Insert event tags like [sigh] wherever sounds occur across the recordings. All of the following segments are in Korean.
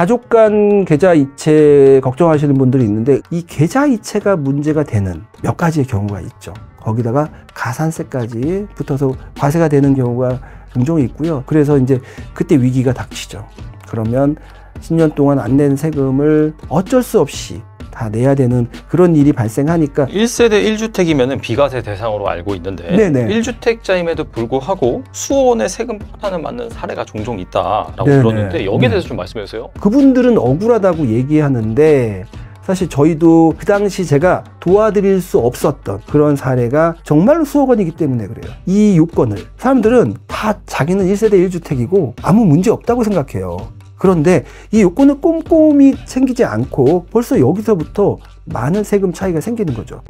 가족 간 계좌 이체 걱정하시는 분들이 있는데 이 계좌 이체가 문제가 되는 몇 가지의 경우가 있죠. 거기다가 가산세까지 붙어서 과세가 되는 경우가 종종 있고요. 그래서 이제 그때 위기가 닥치죠. 그러면 10년 동안 안 낸 세금을 어쩔 수 없이 다 내야 되는 그런 일이 발생하니까 1세대 1주택이면 비과세 대상으로 알고 있는데 네네. 1주택자임에도 불구하고 수원의 세금 폭탄을 맞는 사례가 종종 있다라고 네네. 들었는데 여기에 대해서 네. 좀 말씀해 주세요. 그분들은 억울하다고 얘기하는데 사실 저희도 그 당시 제가 도와드릴 수 없었던 그런 사례가 정말로 수억 원이기 때문에 그래요. 이 요건을 사람들은 다 자기는 1세대 1주택이고 아무 문제 없다고 생각해요. 그런데 이 요건을 꼼꼼히 챙기지 않고 벌써 여기서부터 많은 세금 차이가 생기는 거죠.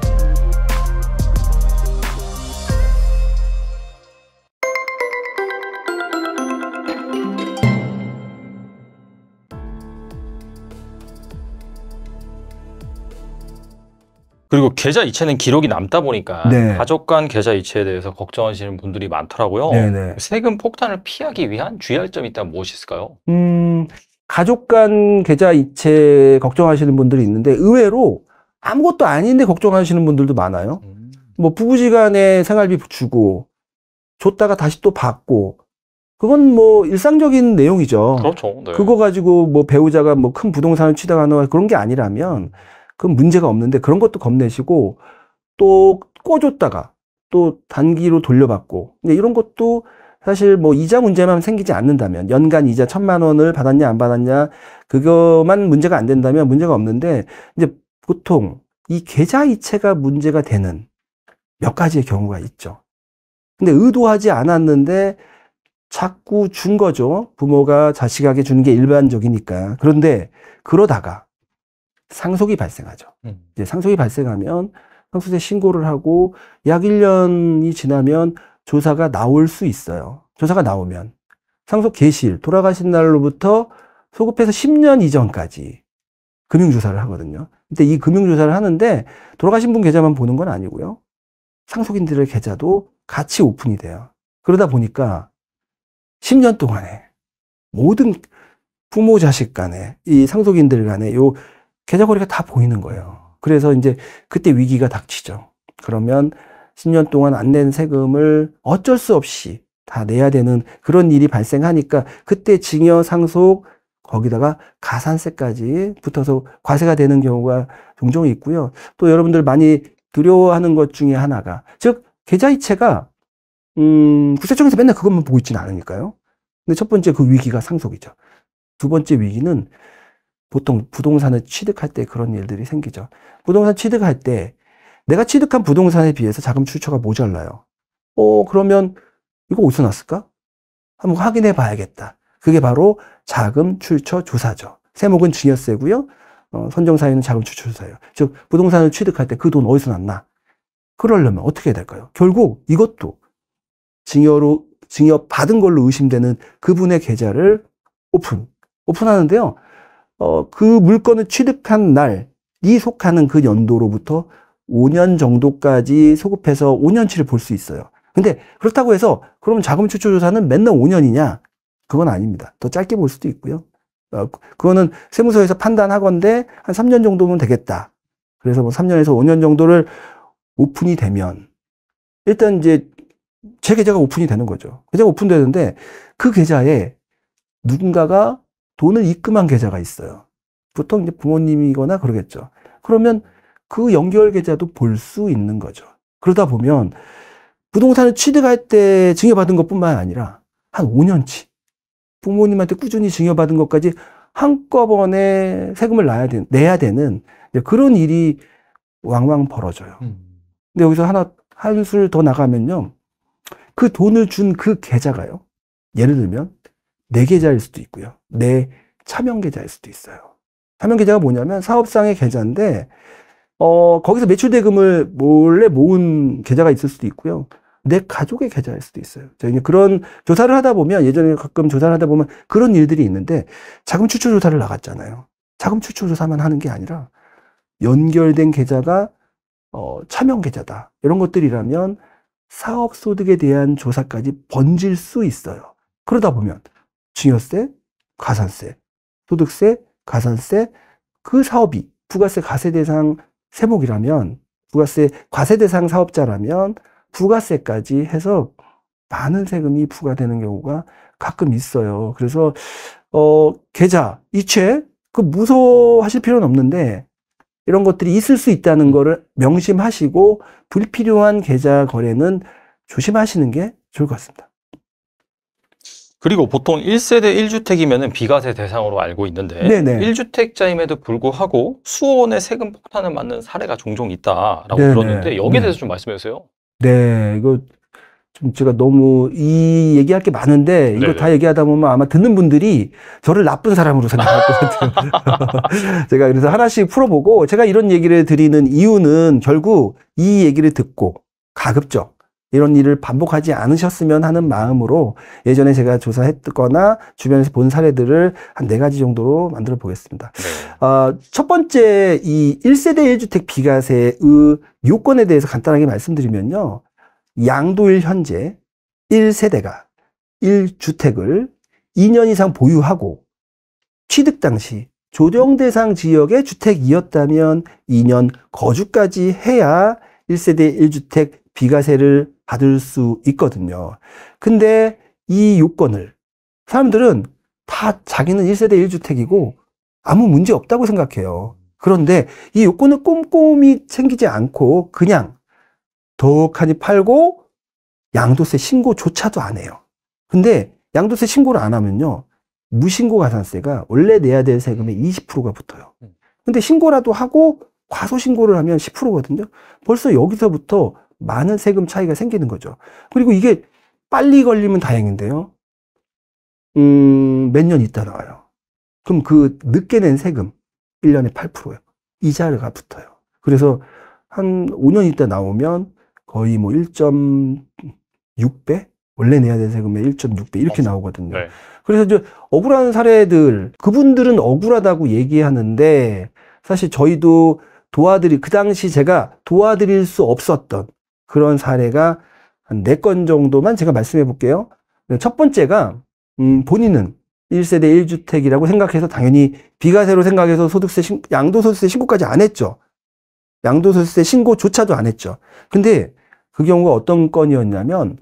그리고 계좌 이체는 기록이 남다 보니까 네. 가족 간 계좌 이체에 대해서 걱정하시는 분들이 많더라고요. 네네. 네. 세금 폭탄을 피하기 위한 주의할 점이 있다면 무엇이 있을까요? 음, 가족 간 계좌 이체 걱정하시는 분들이 있는데 의외로 아무것도 아닌데 걱정하시는 분들도 많아요. 음. 뭐 부부지간에 생활비 주고 줬다가 다시 또 받고 그건 뭐 일상적인 내용이죠. 그렇죠. 네. 그거 가지고 뭐 배우자가 뭐 큰 부동산을 취득하는 그런 게 아니라면 그건 문제가 없는데 그런 것도 겁내시고 또 꿔줬다가 또 단기로 돌려받고 이런 것도 사실 뭐 이자 문제만 생기지 않는다면 연간 이자 천만 원을 받았냐 안 받았냐 그거만 문제가 안 된다면 문제가 없는데 이제 보통 이 계좌 이체가 문제가 되는 몇 가지의 경우가 있죠. 근데 의도하지 않았는데 자꾸 준 거죠. 부모가 자식에게 주는 게 일반적이니까. 그런데 그러다가 상속이 발생하죠. 음. 이제 상속이 발생하면 상속세 신고를 하고 약 1년이 지나면 조사가 나올 수 있어요. 조사가 나오면 상속 개시일 돌아가신 날로부터 소급해서 10년 이전까지 금융조사를 하거든요. 근데 이 금융조사를 하는데 돌아가신 분 계좌만 보는 건 아니고요. 상속인들의 계좌도 같이 오픈이 돼요. 그러다 보니까 10년 동안에 모든 부모 자식 간에 이 상속인들 간에 요 계좌거리가 다 보이는 거예요. 그래서 이제 그때 위기가 닥치죠. 그러면 10년 동안 안 낸 세금을 어쩔 수 없이 다 내야 되는 그런 일이 발생하니까 그때 증여 상속 거기다가 가산세까지 붙어서 과세가 되는 경우가 종종 있고요. 또 여러분들 많이 두려워하는 것 중에 하나가 즉 계좌이체가 음, 국세청에서 맨날 그것만 보고 있지는 않으니까요. 근데 첫 번째 그 위기가 상속이죠. 두 번째 위기는 보통 부동산을 취득할 때 그런 일들이 생기죠. 부동산 취득할 때 내가 취득한 부동산에 비해서 자금 출처가 모자라요. 어, 그러면 이거 어디서 났을까? 한번 확인해 봐야겠다. 그게 바로 자금 출처 조사죠. 세목은 증여세고요. 어, 선정사유는 자금 출처 조사예요. 즉 부동산을 취득할 때 그 돈 어디서 났나? 그러려면 어떻게 해야 될까요? 결국 이것도 증여로 증여 받은 걸로 의심되는 그분의 계좌를 오픈 오픈하는데요. 어, 그 물건을 취득한 날이 속하는 그 연도로부터 5년 정도까지 소급해서 5년치를 볼 수 있어요. 근데 그렇다고 해서 그러면 자금 출처 조사는 맨날 5년이냐? 그건 아닙니다. 더 짧게 볼 수도 있고요. 어, 그, 그거는 세무서에서 판단하건데 한 3년 정도면 되겠다. 그래서 뭐 3년에서 5년 정도를 오픈이 되면 일단 이제 제 계좌가 오픈이 되는 거죠. 계좌가 오픈되는데 그 계좌에 누군가가 돈을 입금한 계좌가 있어요. 보통 이제 부모님이거나 그러겠죠. 그러면 그 연결 계좌도 볼 수 있는 거죠. 그러다 보면 부동산을 취득할 때 증여받은 것뿐만 아니라 한 5년치 부모님한테 꾸준히 증여받은 것까지 한꺼번에 세금을 내야, 되, 내야 되는 그런 일이 왕왕 벌어져요. 음. 근데 여기서 하나 한술 더 나가면요. 그 돈을 준 그 계좌가요. 예를 들면 내 네 계좌일 수도 있고요. 내 네 차명 계좌일 수도 있어요. 차명 계좌가 뭐냐면 사업상의 계좌인데 어, 거기서 매출 대금을 몰래 모은 계좌가 있을 수도 있고요. 내 가족의 계좌일 수도 있어요. 저희 그런 조사를 하다 보면 예전에 가끔 조사를 하다 보면 그런 일들이 있는데 자금 추출 조사를 나갔잖아요. 자금 추출 조사만 하는 게 아니라 연결된 계좌가 어, 차명 계좌다. 이런 것들이라면 사업 소득에 대한 조사까지 번질 수 있어요. 그러다 보면 증여세, 가산세, 소득세, 가산세, 그 사업이 부가세 과세 대상 세목이라면 부가세 과세 대상 사업자라면 부가세까지 해서 많은 세금이 부과되는 경우가 가끔 있어요. 그래서 어 계좌, 이체 그 무서워하실 필요는 없는데 이런 것들이 있을 수 있다는 음. 거를 명심하시고 불필요한 계좌 거래는 조심하시는 게 좋을 것 같습니다. 그리고 보통 1세대 1주택이면 비과세 대상으로 알고 있는데 네네. 1주택자임에도 불구하고 수원의 세금 폭탄을 맞는 사례가 종종 있다라고 네네. 들었는데 여기에 네. 대해서 네. 좀 말씀해 주세요. 네, 이거 좀 제가 너무 이 얘기할 게 많은데 이거 네네. 다 얘기하다 보면 아마 듣는 분들이 저를 나쁜 사람으로 생각할 것 같아요. [laughs] 제가 그래서 하나씩 풀어보고 제가 이런 얘기를 드리는 이유는 결국 이 얘기를 듣고 가급적 이런 일을 반복하지 않으셨으면 하는 마음으로 예전에 제가 조사했거나 주변에서 본 사례들을 한 네 가지 정도로 만들어 보겠습니다. 네. 어, 첫 번째 이 1세대 1주택 비과세의 요건에 대해서 간단하게 말씀드리면요. 양도일 현재 1세대가 1주택을 2년 이상 보유하고 취득 당시 조정 대상 지역의 주택이었다면 2년 거주까지 해야 1세대 1주택 비과세를 받을 수 있거든요. 근데 이 요건을 사람들은 다 자기는 1세대 1주택이고 아무 문제 없다고 생각해요. 그런데 이 요건을 꼼꼼히 챙기지 않고 그냥 더욱하니 팔고 양도세 신고조차도 안 해요. 근데 양도세 신고를 안 하면요. 무신고 가산세가 원래 내야 될 세금의 20%가 붙어요. 근데 신고라도 하고 과소신고를 하면 10%거든요. 벌써 여기서부터 많은 세금 차이가 생기는 거죠. 그리고 이게 빨리 걸리면 다행인데요. 음, 몇 년 있다 나와요. 그럼 그 늦게 낸 세금, 1년에 8%요. 이자가 붙어요. 그래서 한 5년 있다 나오면 거의 뭐 1.6배? 원래 내야 될 세금의 1.6배 이렇게 나오거든요. 네. 그래서 이제 억울한 사례들 그분들은 억울하다고 얘기하는데 사실 저희도 도와드리 그 당시 제가 도와드릴 수 없었던 그런 사례가 한 네 건 정도만 제가 말씀해 볼게요. 네, 첫 번째가 음, 본인은 1세대 1주택이라고 생각해서 당연히 비과세로 생각해서 소득세 신, 양도소득세 신고까지 안 했죠. 양도소득세 신고조차도 안 했죠. 근데 그 경우가 어떤 건이었냐면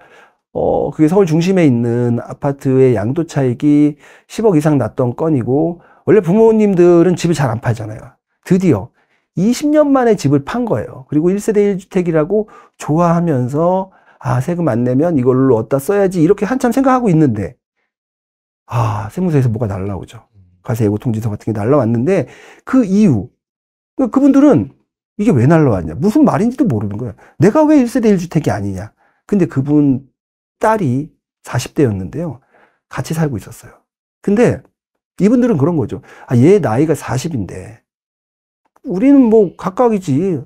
어, 그게 서울 중심에 있는 아파트의 양도 차익이 10억 이상 났던 건이고 원래 부모님들은 집을 잘 안 팔잖아요. 드디어 20년 만에 집을 판 거예요. 그리고 1세대 1주택이라고 좋아하면서 아, 세금 안 내면 이걸로 어디다 써야지 이렇게 한참 생각하고 있는데 아, 세무서에서 뭐가 날라오죠. 과세 예고 통지서 같은 게 날라왔는데 그 이유 그 그분들은 이게 왜 날라왔냐 무슨 말인지도 모르는 거예요 내가 왜 1세대 1주택이 아니냐. 근데 그분 딸이 40대였는데요. 같이 살고 있었어요. 근데 이분들은 그런 거죠. 아, 얘 나이가 40인데 우리는 뭐 각각이지.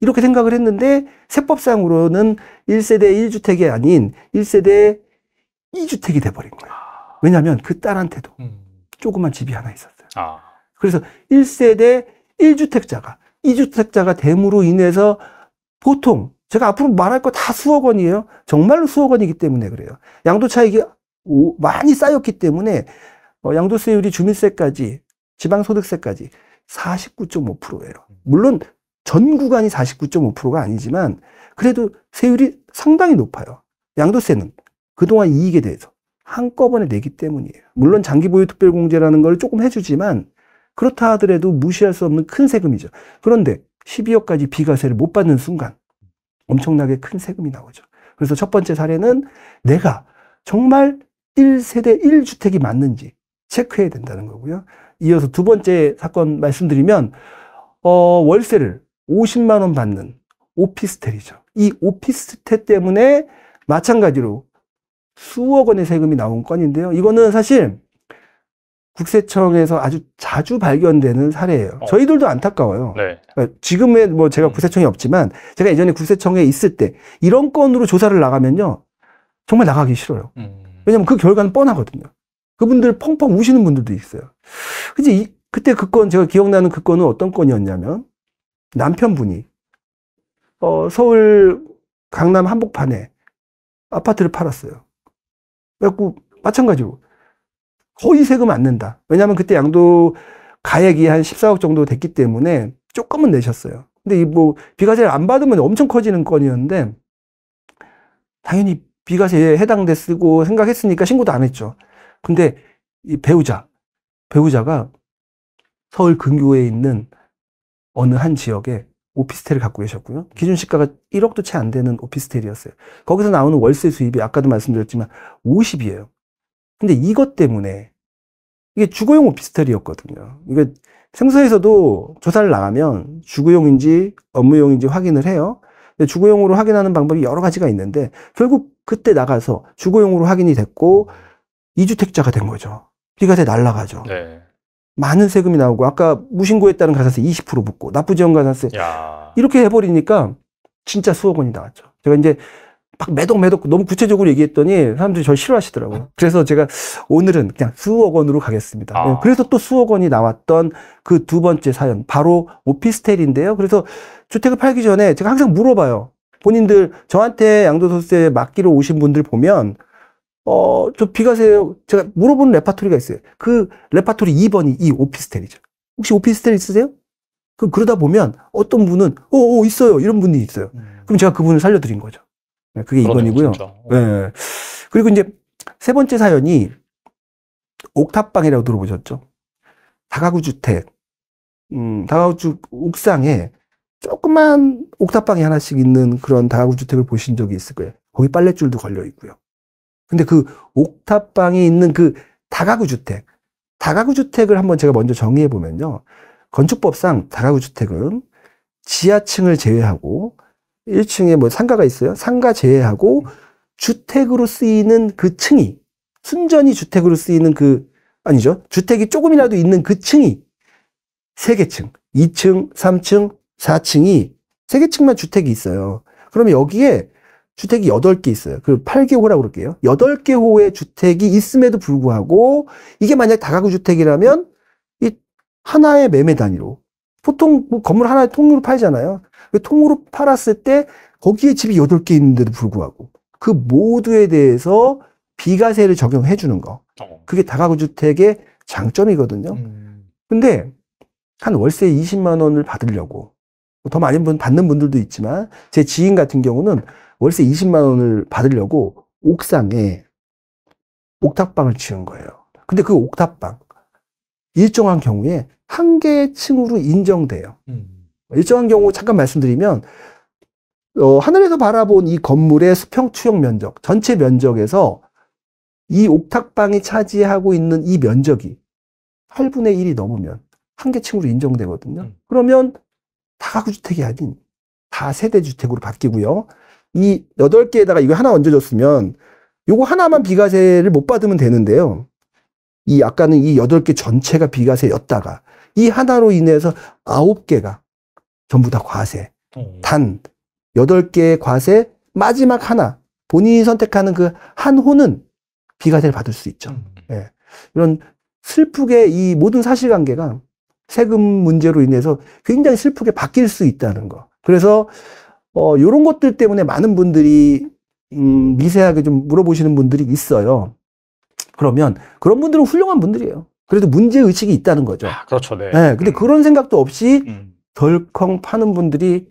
이렇게 생각을 했는데 세법상으로는 1세대 1주택이 아닌 1세대 2주택이 돼버린 거예요. 왜냐하면 그 딸한테도 음. 조그만 집이 하나 있었어요. 아. 그래서 1세대 1주택자가 2주택자가 됨으로 인해서 보통 제가 앞으로 말할 거 다 수억 원이에요. 정말로 수억 원이기 때문에 그래요. 양도 차익이 많이 쌓였기 때문에 어, 양도세율이 주민세까지 지방소득세까지 49.5%예요. 물론 전 구간이 49.5%가 아니지만 그래도 세율이 상당히 높아요. 양도세는 그동안 이익에 대해서 한꺼번에 내기 때문이에요. 물론 장기 보유 특별공제라는 걸 조금 해주지만 그렇다 하더라도 무시할 수 없는 큰 세금이죠. 그런데 12억까지 비과세를 못 받는 순간 엄청나게 큰 세금이 나오죠. 그래서 첫 번째 사례는 내가 정말 1세대 1주택이 맞는지 체크해야 된다는 거고요. 이어서 두 번째 사건 말씀드리면 어, 월세를 50만 원 받는 오피스텔이죠. 이 오피스텔 때문에 마찬가지로 수억 원의 세금이 나온 건인데요. 이거는 사실 국세청에서 아주 자주 발견되는 사례예요. 어. 저희들도 안타까워요. 네. 그러니까 지금의 뭐 제가 음. 국세청이 없지만 제가 예전에 국세청에 있을 때 이런 건으로 조사를 나가면요. 정말 나가기 싫어요. 음. 왜냐면 그 결과는 뻔하거든요. 그분들 펑펑 우시는 분들도 있어요. 그치? 이, 그때 그 건, 제가 기억나는 그 건은 어떤 건이었냐면, 남편분이, 어, 서울 강남 한복판에 아파트를 팔았어요. 그래갖고, 마찬가지로, 거의 세금 안 낸다. 왜냐면 하 그때 양도 가액이 한 14억 정도 됐기 때문에 조금은 내셨어요. 근데 이 뭐, 비과세를 안 받으면 엄청 커지는 건이었는데, 당연히 비과세에 해당됐고 생각했으니까 신고도 안 했죠. 근데 이 배우자, 배우자가 서울 근교에 있는 어느 한 지역에 오피스텔을 갖고 계셨고요. 기준 시가가 1억도 채 안 되는 오피스텔이었어요. 거기서 나오는 월세 수입이 아까도 말씀드렸지만 50이에요. 근데 이것 때문에 이게 주거용 오피스텔이었거든요. 이게 생서에서도 조사를 나가면 주거용인지 업무용인지 확인을 해요. 근데 주거용으로 확인하는 방법이 여러 가지가 있는데 결국 그때 나가서 주거용으로 확인이 됐고 이주택자가된 거죠. 비과세 날라가죠. 네. 많은 세금이 나오고 아까 무신고했다는 가산세 20% 붙고 납부지원 가산세 이렇게 해버리니까 진짜 수억 원이 나왔죠. 제가 이제 막 매덕매덕 너무 구체적으로 얘기했더니 사람들이 저 싫어하시더라고요. 그래서 제가 오늘은 그냥 수억 원으로 가겠습니다. 아. 네, 그래서 또 수억 원이 나왔던 그 두 번째 사연 바로 오피스텔인데요. 그래서 주택을 팔기 전에 제가 항상 물어봐요. 본인들 저한테 양도소득세 맡기러 오신 분들 보면 어, 저 비가세요. 제가 물어보는 레파토리가 있어요. 그 레파토리 2번이 이 오피스텔이죠. 혹시 오피스텔 있으세요? 그 그러다 보면 어떤 분은 어, 어 있어요. 이런 분이 있어요. 음. 그럼 제가 그분을 살려드린 거죠. 네, 그게 2번이고요. 진 어. 네. 그리고 이제 세 번째 사연이 옥탑방이라고 들어보셨죠? 다가구 주택, 음, 다가구 주 옥상에 조그만 옥탑방이 하나씩 있는 그런 다가구 주택을 보신 적이 있을 거예요. 거기 빨랫줄도 걸려 있고요. 근데 그 옥탑방에 있는 그 다가구 주택, 다가구 주택을 한번 제가 먼저 정의해 보면요. 건축법상 다가구 주택은 지하층을 제외하고 1층에 뭐 상가가 있어요. 상가 제외하고 주택으로 쓰이는 그 층이 순전히 주택으로 쓰이는 그 아니죠. 주택이 조금이라도 있는 그 층이 3개 층, 2층, 3층, 4층이 3개 층만 주택이 있어요. 그러면 여기에 주택이 8개 있어요. 그 8개 호라고 그럴게요. 8개 호의 주택이 있음에도 불구하고 이게 만약 다가구 주택이라면 이 하나의 매매 단위로 보통 뭐 건물 하나의 통으로 팔잖아요. 그 통으로 팔았을 때 거기에 집이 8개 있는데도 불구하고 그 모두에 대해서 비과세를 적용해 주는 거. 어. 그게 다가구 주택의 장점이거든요. 음. 근데 한 월세 20만 원을 받으려고 더많은분 받는 분들도 있지만 제 지인 같은 경우는 월세 20만 원을 받으려고 옥상에 옥탑방을 지은 거예요. 근데 그 옥탑방 일정한 경우에 한개 층으로 인정돼요. 음. 일정한 경우 잠깐 말씀드리면 어, 하늘에서 바라본 이 건물의 수평 추형 면적 전체 면적에서 이 옥탑방이 차지하고 있는 이 면적이 8분의 1이 넘으면 한개 층으로 인정되거든요. 음. 그러면 다가구주택이 아닌 다세대주택으로 바뀌고요. 이 8개에다가 이거 하나 얹어줬으면 이거 하나만 비과세를 못 받으면 되는데요. 이 아까는 이 8개 전체가 비과세였다가 이 하나로 인해서 9개가 전부 다 과세. 어. 단 8개의 과세 마지막 하나 본인이 선택하는 그 한 호는 비과세를 받을 수 있죠. 음. 예. 이런 슬프게 이 모든 사실관계가 세금 문제로 인해서 굉장히 슬프게 바뀔 수 있다는 거. 그래서 어, 요런 것들 때문에 많은 분들이, 음, 미세하게 좀 물어보시는 분들이 있어요. 그러면 그런 분들은 훌륭한 분들이에요. 그래도 문제의식이 있다는 거죠. 아, 그렇죠. 네. 네 근데 음. 그런 생각도 없이 음. 덜컹 파는 분들이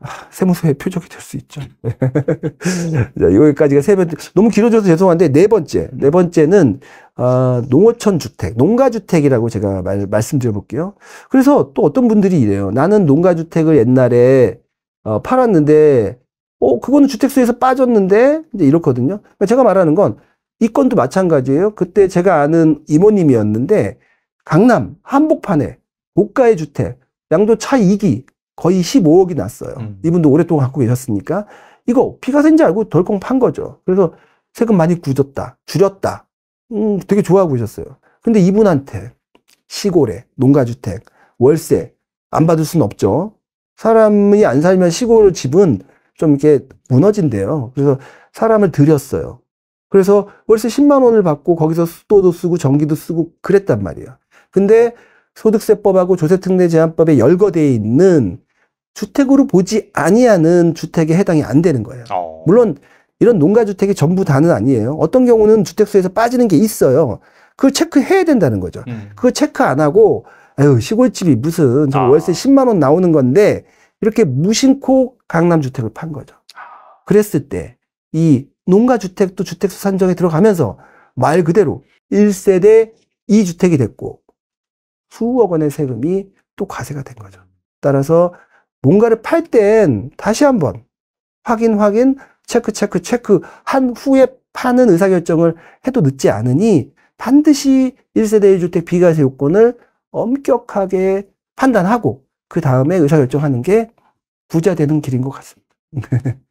아, 세무서의 표적이 될 수 있죠. [laughs] 자, 여기까지가 세 번째. 너무 길어져서 죄송한데, 네 번째. 네 번째는, 어, 농어촌 주택, 농가주택이라고 제가 말, 말씀드려 볼게요. 그래서 또 어떤 분들이 이래요. 나는 농가주택을 옛날에 어, 팔았는데 어 그거는 주택수에서 빠졌는데 이제 이렇거든요. 그러니까 제가 말하는 건 이 건도 마찬가지예요. 그때 제가 아는 이모님이었는데 강남 한복판에 고가의 주택 양도 차 2기 거의 15억이 났어요. 음. 이분도 오랫동안 갖고 계셨으니까 이거 피가센지 알고 덜컹 판 거죠. 그래서 세금 많이 굳었다, 줄였다. 음, 되게 좋아하고 계셨어요. 근데 이분한테 시골에 농가주택 월세 안 받을 수는 없죠. 사람이 안 살면 시골 집은 좀 이렇게 무너진대요. 그래서 사람을 들였어요. 그래서 월세 10만 원을 받고 거기서 수도도 쓰고 전기도 쓰고 그랬단 말이에요 근데 소득세법하고 조세특례 제한법에 열거돼 있는 주택으로 보지 아니하는 주택에 해당이 안 되는 거예요. 어. 물론 이런 농가 주택이 전부 다는 아니에요. 어떤 경우는 주택수에서 빠지는 게 있어요. 그걸 체크해야 된다는 거죠. 음. 그걸 체크 안 하고 아유 시골집이 무슨 아. 월세 10만 원 나오는 건데 이렇게 무심코 강남주택을 판 거죠. 아. 그랬을 때 이 농가주택도 주택수 산정에 들어가면서 말 그대로 1세대 2주택이 됐고 수억 원의 세금이 또 과세가 된 거죠. 따라서 뭔가를 팔 땐 다시 한번 확인 확인 체크 체크 체크 한 후에 파는 의사결정을 해도 늦지 않으니 반드시 1세대 1주택 비과세 요건을 엄격하게 판단하고 그 다음에 의사결정하는 게 부자 되는 길인 것 같습니다. [laughs]